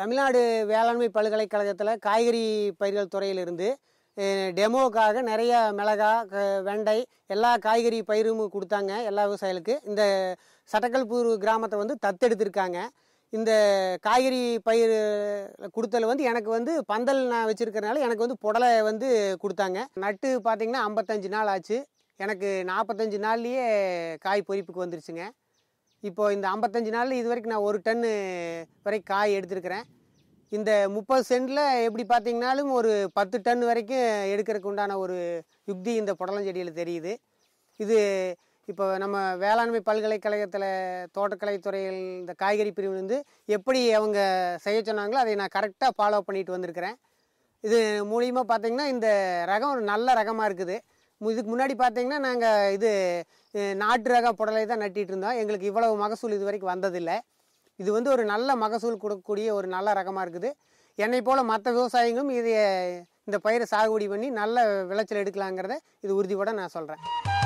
தமிழ்நாடு வேளாண்மை பல்கலைக்கழகத்தில் காய்கறி பயிர்கள் துறையிலிருந்து டெமோக்காக நிறையா மிளகா வெண்டை எல்லா காய்கறி பயிரும் கொடுத்தாங்க எல்லா விவசாயிகளுக்கு இந்த சட்டக்கல்பூர் கிராமத்தை வந்து தத்தெடுத்திருக்காங்க இந்த காய்கறி பயிர் கொடுத்தல வந்து எனக்கு வந்து பந்தல் நான் வச்சுருக்கறனால எனக்கு வந்து புடலை வந்து கொடுத்தாங்க நட்டு பார்த்திங்கன்னா ஐம்பத்தஞ்சு நாள் ஆச்சு எனக்கு நாற்பத்தஞ்சு நாள்லேயே காய் பொறிப்புக்கு வந்துருச்சுங்க இப்போது இந்த ஐம்பத்தஞ்சு நாளில் இது வரைக்கும் நான் ஒரு டன்னு வரைக்கும் காய் எடுத்துருக்கிறேன் இந்த முப்பது சென்டில் எப்படி பார்த்தீங்கனாலும் ஒரு பத்து டன் வரைக்கும் எடுக்கிறதுக்கு உண்டான ஒரு யுக்தி இந்த புடலஞ்செடியில் தெரியுது இது இப்போ நம்ம வேளாண்மை பல்கலைக்கழகத்தில் தோட்டக்கலைத்துறையில் இந்த காய்கறி பிரிவு வந்து எப்படி அவங்க செய்ய சொன்னாங்களோ அதை நான் கரெக்டாக ஃபாலோ பண்ணிட்டு வந்திருக்கிறேன் இது மூலியமாக பார்த்திங்கன்னா இந்த ரகம் ஒரு நல்ல ரகமாக இருக்குது இதுக்கு முன்னாடி பார்த்தீங்கன்னா நாங்கள் இது நாட்டு ரக புடலை தான் நட்டிகிட்டு இருந்தோம் எங்களுக்கு இவ்வளவு மகசூல் இது வரைக்கும் வந்ததில்லை இது வந்து ஒரு நல்ல மகசூல் கொடுக்கக்கூடிய ஒரு நல்ல ரகமாக இருக்குது என்னை போல் மற்ற விவசாயிகளும் இதை இந்த பயிரை சாகுபடி பண்ணி நல்ல விளைச்சல் எடுக்கலாங்கிறத இது உறுதியோட நான் சொல்கிறேன்